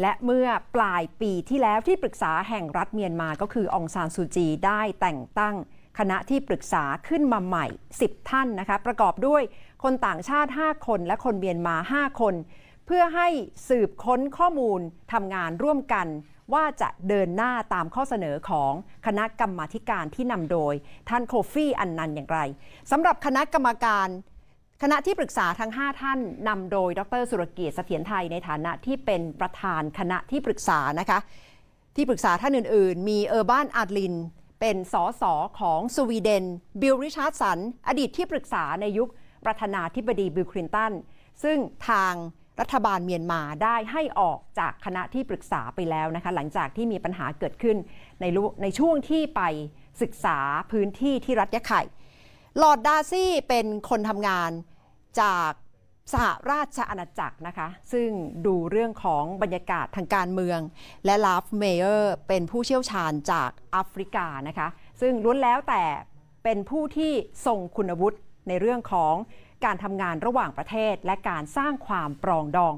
และเมื่อปลายปีที่แล้วที่ปรึกษาแห่งรัฐเมียนมา ก็คือองซานซูจีได้แต่งตั้ง คณะที่ปรึกษาขึ้นมาใหม่ 10 ท่านนะคะ ประกอบด้วยคนต่างชาติ 5 คนและคนเมียนมา 5 คน เพื่อให้สืบค้นข้อมูลทำงานร่วมกัน ว่าจะเดินหน้าตามข้อเสนอของคณะกรรมาการที่นำโดยท่านโคฟี่อันนันอย่างไรสำหรับคณะกรรมการคณะที่ปรึกษาทั้ง 5 ท่านนำโดยดร สุรเกียรติเสถียรไทยในฐานะที่เป็นประธานคณะที่ปรึกษานะคะ ที่ปรึกษาท่านอื่นๆ มีเออร์บ้านอารดลินเป็นสสของสวีเดนบิลริชาร์ดสันอดีตที่ปรึกษาในยุคประธานาธิบดีบิลคลินตันซึ่งทางรัฐบาลเมียนมาได้ให้ออกจากคณะที่ปรึกษาไปแล้วนะคะ หลังจากที่มีปัญหาเกิดขึ้นในในช่วงที่ไปศึกษาพื้นที่ที่รัฐยะไข่ลอร์ดดาซี่เป็นคนทำงานจากสหราชอาณาจักรนะคะ ซึ่งดูเรื่องของบรรยากาศทางการเมือง และลาฟเมเยอร์เป็นผู้เชี่ยวชาญจากแอฟริกานะคะ ซึ่งล้วนแล้วแต่เป็นผู้ที่ส่งคุณวุฒิในเรื่องของการทำงานระหว่างประเทศ และการสร้างความปรองดอง